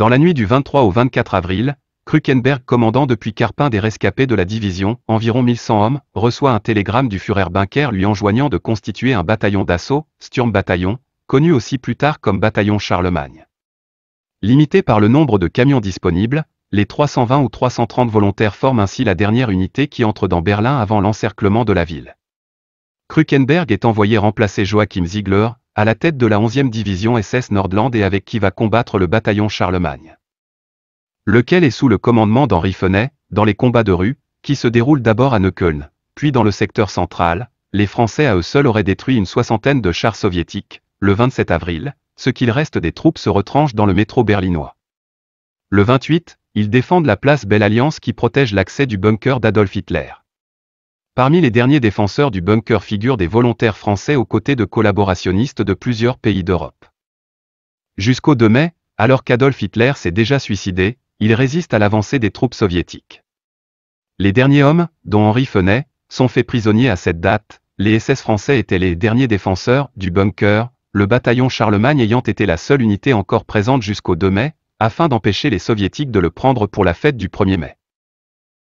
Dans la nuit du 23 au 24 avril, Krukenberg commandant depuis Carpin des rescapés de la division, environ 1100 hommes, reçoit un télégramme du Führer Bunker lui enjoignant de constituer un bataillon d'assaut, Sturmbataillon, connu aussi plus tard comme bataillon Charlemagne. Limité par le nombre de camions disponibles, les 320 ou 330 volontaires forment ainsi la dernière unité qui entre dans Berlin avant l'encerclement de la ville. Krukenberg est envoyé remplacer Joachim Ziegler, à la tête de la 11e division SS Nordland et avec qui va combattre le bataillon Charlemagne. Lequel est sous le commandement d'Henri Fenet, dans les combats de rue, qui se déroulent d'abord à Neukölln, puis dans le secteur central, les Français à eux seuls auraient détruit une soixantaine de chars soviétiques, le 27 avril, ce qu'il reste des troupes se retranche dans le métro berlinois. Le 28, ils défendent la place Belle Alliance qui protège l'accès du bunker d'Adolf Hitler. Parmi les derniers défenseurs du bunker figurent des volontaires français aux côtés de collaborationnistes de plusieurs pays d'Europe. Jusqu'au 2 mai, alors qu'Adolf Hitler s'est déjà suicidé, il résiste à l'avancée des troupes soviétiques. Les derniers hommes, dont Henri Fenet, sont faits prisonniers à cette date, les SS français étaient les derniers défenseurs du bunker, le bataillon Charlemagne ayant été la seule unité encore présente jusqu'au 2 mai, afin d'empêcher les soviétiques de le prendre pour la fête du 1er mai.